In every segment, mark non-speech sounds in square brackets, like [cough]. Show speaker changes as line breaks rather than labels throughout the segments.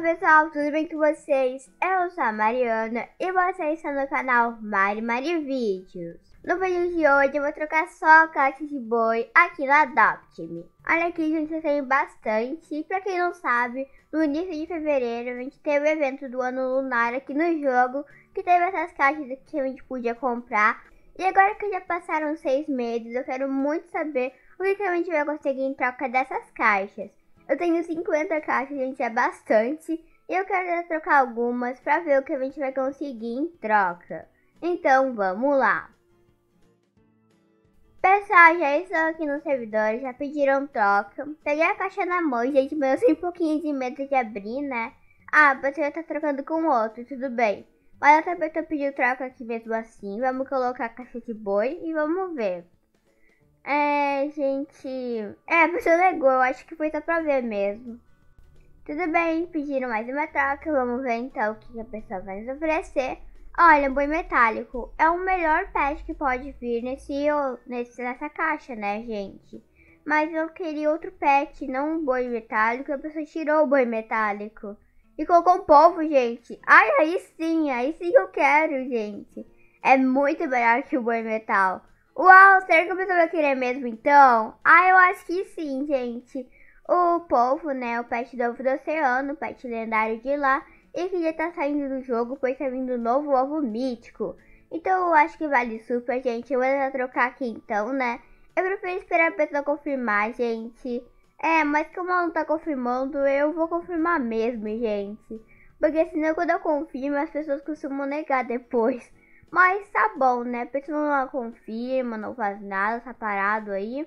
Olá pessoal, tudo bem com vocês? Eu sou a Mariana e você está no canal Mari Mari Vídeos. No vídeo de hoje eu vou trocar só caixa de boi aqui na Adopt-me. Olha aqui gente, eu tenho bastante. Pra quem não sabe, no início de fevereiro a gente teve o evento do ano lunar aqui no jogo, que teve essas caixas que a gente podia comprar. E agora que já passaram seis meses, eu quero muito saber o que a gente vai conseguir em troca dessas caixas. Eu tenho 50 caixas, gente, é bastante. E eu quero é trocar algumas para ver o que a gente vai conseguir em troca. Então, vamos lá. Pessoal, já estou aqui no servidor, já pediram troca. Peguei a caixa na mão, gente, mas eu tenho um pouquinho de medo de abrir, né? Ah, você está tá trocando com outro, tudo bem. Mas eu também tô pedindo troca aqui mesmo assim. Vamos colocar a caixa de boi e vamos ver. É, gente. É, você pessoa negou, eu acho que foi só pra ver mesmo. Tudo bem, pediram mais uma troca, vamos ver então o que a pessoa vai nos oferecer. Olha, um boi metálico. É o melhor pet que pode vir nesse, nesse, nessa caixa, né, gente? Mas eu queria outro pet, não um boi metálico. A pessoa tirou o boi metálico e colocou um polvo, gente. Ai, aí sim, aí sim que eu quero, gente. É muito melhor que o boi metal. Uau, será que o pessoal vai querer mesmo então? Ah, eu acho que sim, gente. O povo, né, o pet novo do oceano, o pet lendário de lá, e que já tá saindo do jogo, pois tá vindo um novo ovo mítico. Então eu acho que vale super, gente. Eu vou tentar trocar aqui então, né? Eu prefiro esperar a pessoa confirmar, gente. É, mas como ela não tá confirmando, eu vou confirmar mesmo, gente. Porque senão quando eu confirmo, as pessoas costumam negar depois. Mas tá bom, né? Porque não confirma, não faz nada, tá parado aí.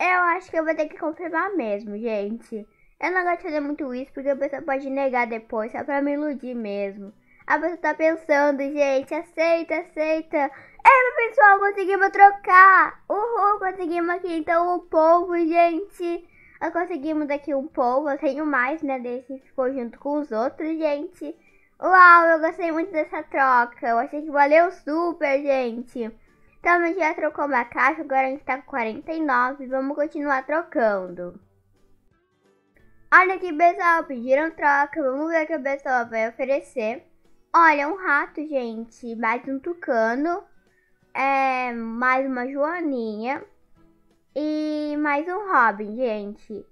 Eu acho que eu vou ter que confirmar mesmo, gente. Eu não gosto de fazer muito isso porque a pessoa pode negar depois, só pra me iludir mesmo. A pessoa tá pensando, gente, aceita, aceita. É, pessoal, conseguimos trocar. Uhul, conseguimos aqui então o povo, gente. Nós conseguimos aqui um povo, eu tenho mais, né, desse ficou junto com os outros, gente. Uau, eu gostei muito dessa troca. Eu achei que valeu super, gente. Então a gente já trocou uma caixa, agora a gente tá com 49. Vamos continuar trocando. Olha que pessoal, pediram troca. Vamos ver o que a pessoa vai oferecer. Olha, um rato, gente. Mais um tucano. É, mais uma joaninha. E mais um Robin, gente.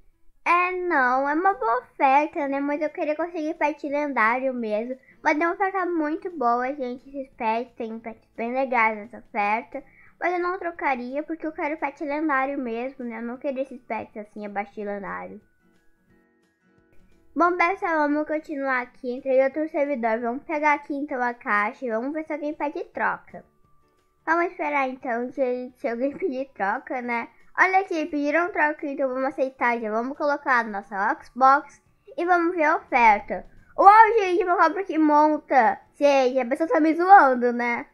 É, não, é uma boa oferta, né? Mas eu queria conseguir pet lendário mesmo. Mas é uma oferta muito boa, gente. Esses pets têm pets bem legais nessa oferta. Mas eu não trocaria porque eu quero pet lendário mesmo, né? Eu não queria esses pets assim, abaixo de lendário. Bom, pessoal, vamos continuar aqui. Entrei outro servidor. Vamos pegar aqui então a caixa e vamos ver se alguém pede troca. Vamos esperar então se alguém [laughs] pedir troca, né? Olha aqui, pediram um troca então vamos aceitar. Já vamos colocar na nossa Xbox e vamos ver a oferta. Uau, gente, uma cobra que monta. Gente, a pessoa tá me zoando, né?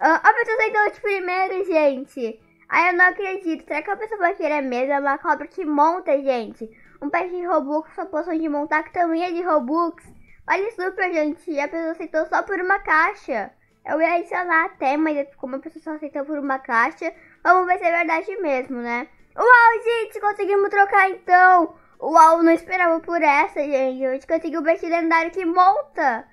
Ah, a pessoa aceitou de primeiro, gente. Ai, eu não acredito. Será que a pessoa vai querer mesmo é uma cobra que monta, gente? Um peixe de Robux, sua poção de montar que também é de Robux. Vale super, gente. a pessoa aceitou só por uma caixa. Eu ia adicionar até, mas é como a pessoa só aceitou por uma caixa, Vamos ver se é verdade mesmo, né? Uau, gente, conseguimos trocar então. Uau, não esperava por essa, gente. A gente conseguiu o pet lendário que monta.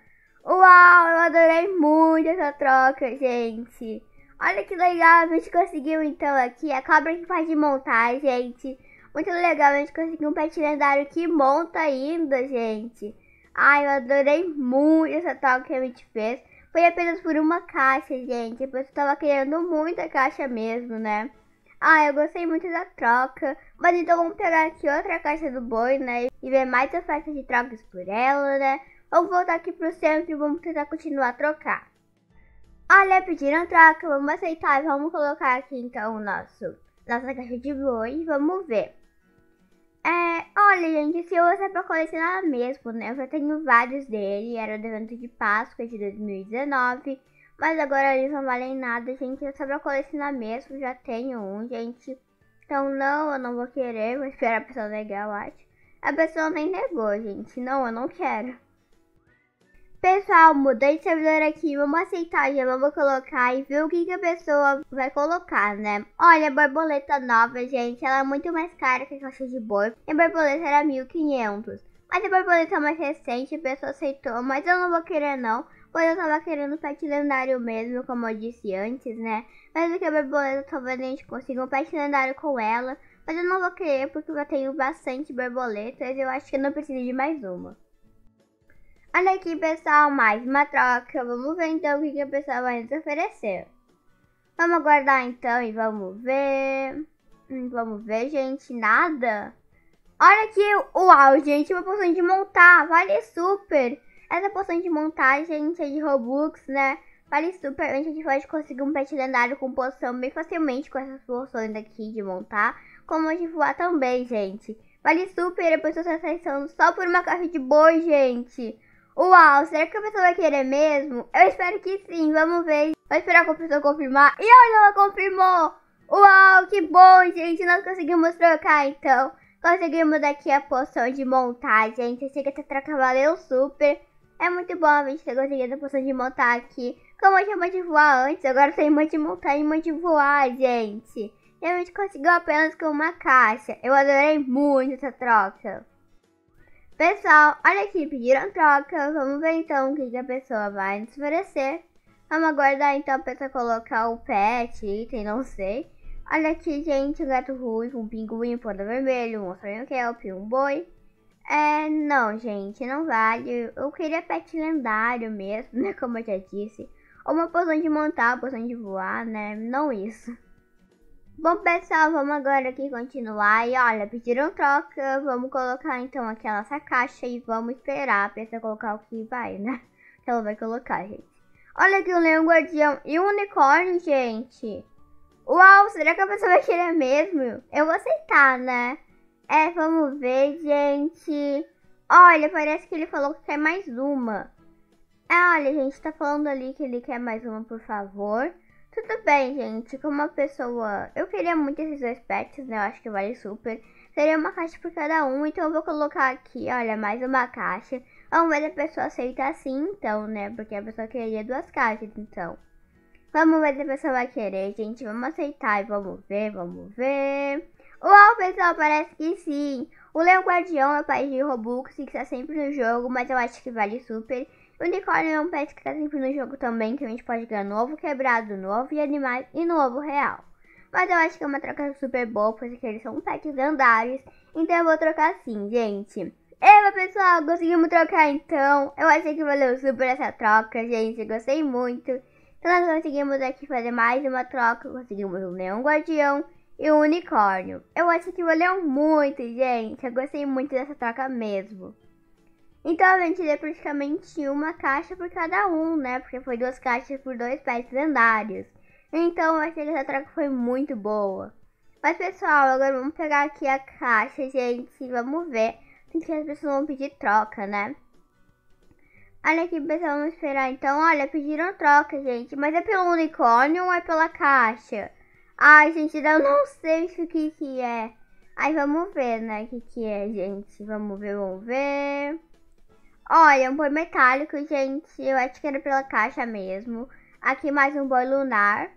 Uau, eu adorei muito essa troca, gente. Olha que legal, a gente conseguiu então aqui a é cabra que faz de montar, gente. Muito legal, a gente conseguiu um pet lendário que monta ainda, gente. Ai, eu adorei muito essa troca que a gente fez. Foi apenas por uma caixa, gente. A eu tava querendo muita caixa mesmo, né? Ah, eu gostei muito da troca. Mas então vamos pegar aqui outra caixa do boi, né? E ver mais ofertas de trocas por ela, né? Vamos voltar aqui pro centro e vamos tentar continuar a trocar. Olha, pediram troca, vamos aceitar e vamos colocar aqui então o nosso, nossa caixa de boi e vamos ver. É, olha, gente, esse eu é pra colecionar mesmo, né? Eu já tenho vários dele, era do evento de Páscoa de 2019, mas agora eles não valem nada, gente. É só pra colecionar mesmo, já tenho um, gente. Então, não, eu não vou querer, vou esperar a pessoa negar, eu acho. A pessoa nem negou, gente. Não, eu não quero. Pessoal, mudei de servidor aqui, vamos aceitar, já vamos colocar e ver o que, que a pessoa vai colocar, né? Olha, borboleta nova, gente, ela é muito mais cara que a caixa de boi. E a borboleta era 1.500. Mas a borboleta mais recente, a pessoa aceitou, mas eu não vou querer não. Pois eu tava querendo o pet lendário mesmo, como eu disse antes, né? Mas o que a borboleta talvez a gente consiga um pet lendário com ela. Mas eu não vou querer porque eu tenho bastante borboletas e eu acho que eu não preciso de mais uma. Olha aqui, pessoal, mais uma troca. Vamos ver então o que, que a pessoa vai nos oferecer. Vamos aguardar então e vamos ver. Hum, vamos ver, gente. Nada. Olha aqui. Uau, gente. Uma poção de montar. Vale super. Essa poção de montar, gente, é de Robux, né? Vale super. A gente pode conseguir um pet lendário com poção bem facilmente com essas poções aqui de montar. Como a de voar também, gente. Vale super. a pessoa está estão só por uma caixa de boi, gente. Uau, será que a pessoa vai querer mesmo? Eu espero que sim, vamos ver. Vai esperar a pessoa confirmar. E olha, ela confirmou! Uau, que bom, gente! Nós conseguimos trocar, então. Conseguimos aqui a poção de montagem. Esse que essa tá troca valeu super. É muito bom a gente ter conseguido a poção de montar aqui. Como eu tinha de voar antes, agora tem mãe de montar e mãe de voar, gente. E a gente conseguiu apenas com uma caixa. Eu adorei muito essa troca. Pessoal, olha aqui, pediram troca. Vamos ver então o que, que a pessoa vai nos oferecer. Vamos aguardar então a pessoa colocar o pet, item, não sei. Olha aqui, gente, um gato ruivo, um pinguim, um panda vermelho, um monstrinho kelp, um boi. É, não, gente, não vale. Eu queria pet lendário mesmo, [laughs] né, como eu já disse. Ou uma poção de montar, uma poção de voar, né, não isso. Bom, pessoal, vamos agora aqui continuar. E olha, pediram troca, vamos colocar então aqui a nossa caixa e vamos esperar a pessoa colocar o que vai, né? Que [laughs] ela vai colocar, gente. Olha aqui o leão guardião e o unicórnio, gente. Uau, será que a pessoa vai querer mesmo? Eu vou aceitar, né? É, vamos ver, gente. Olha, parece que ele falou que quer mais uma. É, olha, gente, tá falando ali que ele quer mais uma, por favor. Tudo bem, gente, como uma pessoa... Eu queria muito esses dois pets né? Eu acho que vale super. Seria uma caixa por cada um, então eu vou colocar aqui, olha, mais uma caixa. Vamos ver se a pessoa aceita assim, então, né? Porque a pessoa queria duas caixas, então. Vamos ver se a pessoa vai querer, gente. Vamos aceitar e vamos ver, vamos ver. Uau, pessoal, parece que sim. O Leão Guardião é o pai de Robux que está sempre no jogo, mas eu acho que vale super. O unicórnio é um pet que tá sempre no jogo também, que a gente pode ganhar novo, quebrado, novo e animais e novo real. Mas eu acho que é uma troca super boa, porque eles são pets lendários, então eu vou trocar sim, gente. Eba, pessoal, conseguimos trocar então. Eu achei que valeu super essa troca, gente. Gostei muito. Então nós conseguimos aqui fazer mais uma troca. Conseguimos um leão guardião e um unicórnio. Eu achei que valeu muito, gente. Eu gostei muito dessa troca mesmo. Então eu deu praticamente uma caixa por cada um, né? Porque foi duas caixas por dois pets lendários. Então eu achei que essa troca foi muito boa. Mas pessoal, agora vamos pegar aqui a caixa, gente. Vamos ver se as pessoas vão pedir troca, né? Olha aqui, pessoal, vamos esperar. Então, olha, pediram troca, gente. Mas é pelo unicórnio ou é pela caixa? Ai, gente, eu não sei o que que é. Aí vamos ver, né, o que que é, gente. Vamos ver, vamos ver. Olha, um boi metálico, gente. Eu acho que era pela caixa mesmo. Aqui mais um boi lunar.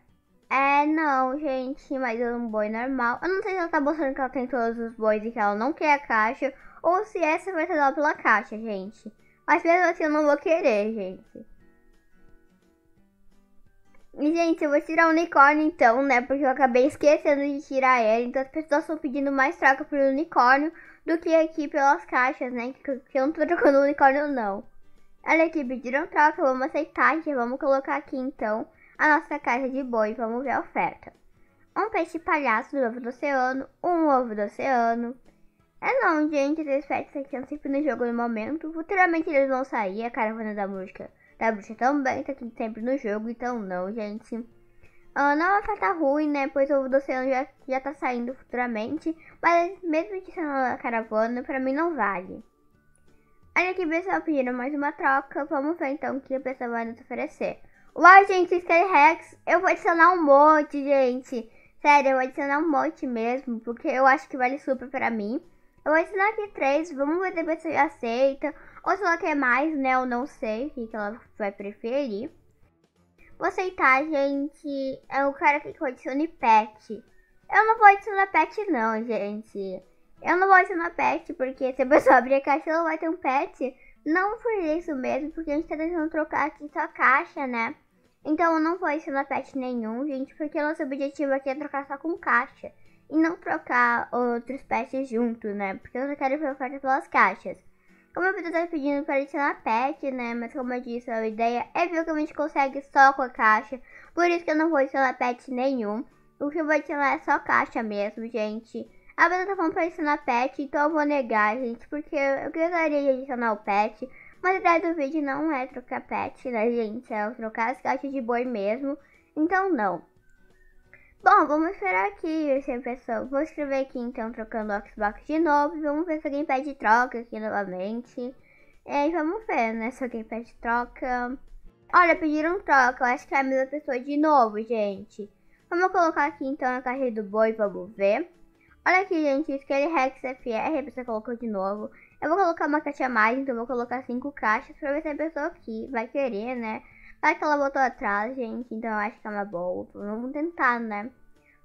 É, não, gente, mas é um boi normal. Eu não sei se ela tá mostrando que ela tem todos os bois e que ela não quer a caixa. Ou se essa vai ser dada pela caixa, gente. Mas mesmo assim eu não vou querer, gente. E, gente, eu vou tirar o unicórnio então, né? Porque eu acabei esquecendo de tirar ela. Então as pessoas estão pedindo mais troca pro unicórnio do que aqui pelas caixas, né? Que eu não tô trocando unicórnio, não. Olha aqui, pediram troca, vamos aceitar, gente. vamos colocar aqui então a nossa caixa de boi, vamos ver a oferta. Um peixe palhaço do ovo do oceano, um ovo do oceano. É não, gente, esses peixes aqui estão sempre no jogo no momento, futuramente eles vão sair, a caravana da música da bruxa também tá aqui sempre no jogo, então não, gente. Uh, não ela tá ruim, né? Pois o do oceano já, já tá saindo futuramente. Mas mesmo que sendo a caravana, pra mim não vale. olha aqui pessoal pediram mais uma troca. Vamos ver então o que a pessoa vai nos oferecer. Uau, gente, Sky Rex. Eu vou adicionar um monte, gente. Sério, eu vou adicionar um monte mesmo. Porque eu acho que vale super pra mim. Eu vou adicionar aqui três. Vamos ver se a pessoa aceita. Ou se ela quer mais, né? Eu não sei o que ela vai preferir. Vou aceitar, gente. É o cara que coleciona pet. Eu não vou adicionar pet, não, gente. Eu não vou adicionar pet, porque se a pessoa abrir a caixa, ela vai ter um pet. Não por isso mesmo, porque a gente tá tentando trocar aqui só caixa, né? Então eu não vou adicionar pet nenhum, gente, porque nosso objetivo aqui é trocar só com caixa. E não trocar outros pets junto, né? Porque eu só quero trocar pelas caixas. Como a vídeo tá pedindo para adicionar pet, né? Mas como eu disse, a ideia é ver o que a gente consegue só com a caixa. Por isso que eu não vou adicionar pet nenhum. O que eu vou adicionar é só caixa mesmo, gente. A Bela tá falando pra adicionar pet, então eu vou negar, gente. Porque eu gostaria de adicionar o pet. Mas a ideia do vídeo não é trocar pet, né, gente? É trocar as caixas de boi mesmo. Então, não. Bom, vamos esperar aqui, essa pessoa. Vou escrever aqui então, trocando o Xbox de novo. Vamos ver se alguém pede troca aqui novamente. É, e aí, vamos ver, né, se alguém pede troca. Olha, pediram troca, eu acho que é a mesma pessoa de novo, gente. Vamos colocar aqui então a carreira do boi, vamos ver. Olha aqui, gente, aquele é Rex FR, a pessoa colocou de novo. Eu vou colocar uma caixa a mais, então vou colocar cinco caixas pra ver se a pessoa aqui vai querer, né? Só que ela botou atrás, gente, então eu acho que é uma boa. Vamos tentar, né?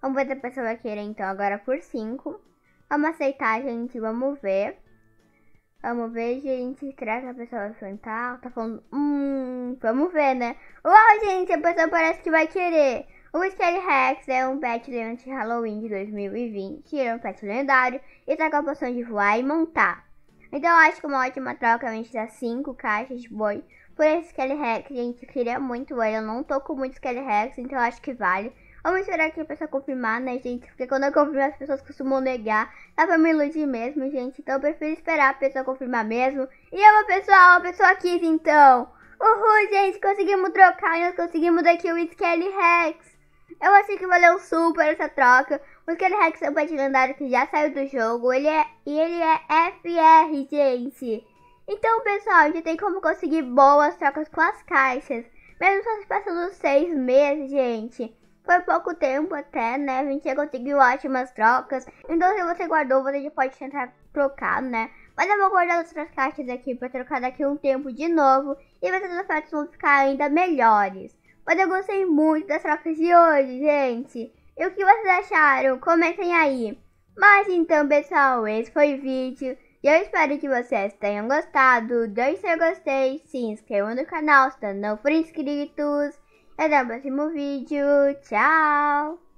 Vamos ver se a pessoa vai querer, então, agora por 5. Vamos aceitar, gente, vamos ver. Vamos ver, gente, será que a pessoa vai enfrentar? Tá falando, hum, vamos ver, né? Uau, gente, a pessoa parece que vai querer. O Scary Rex é um pet durante Halloween de 2020, ele é um pet lendário e tá com a poção de voar e montar. Então eu acho que uma ótima troca a gente dá 5 caixas de boi por esse Kelly Rex. Gente, eu queria muito ele. Eu não tô com muito Kelly Rex, então eu acho que vale. Vamos esperar aqui a pessoa confirmar, né, gente? Porque quando eu confirmo, as pessoas costumam negar. Dá pra me iludir mesmo, gente. Então eu prefiro esperar a pessoa confirmar mesmo. E é uma pessoa, uma pessoa aqui, então. Uhul, gente, conseguimos trocar e nós conseguimos daqui o Skelly Rex. Eu achei que valeu super essa troca. Porque ele hacks é um pet lendário que já saiu do jogo. Ele é, e ele é FR, gente. Então, pessoal, já tem como conseguir boas trocas com as caixas. Mesmo só se passando seis meses, gente. Foi pouco tempo até, né? A gente já conseguiu ótimas trocas. Então, se você guardou, você já pode tentar trocar, né? Mas eu vou guardar outras caixas aqui para trocar daqui um tempo de novo. E ver se as ofertas vão ficar ainda melhores. Mas eu gostei muito das trocas de hoje, gente. E o que vocês acharam? Comentem aí. Mas então, pessoal, esse foi o vídeo. E eu espero que vocês tenham gostado. Deixe seu gostei, se inscrevam no canal se não for inscritos. E até o próximo vídeo. Tchau!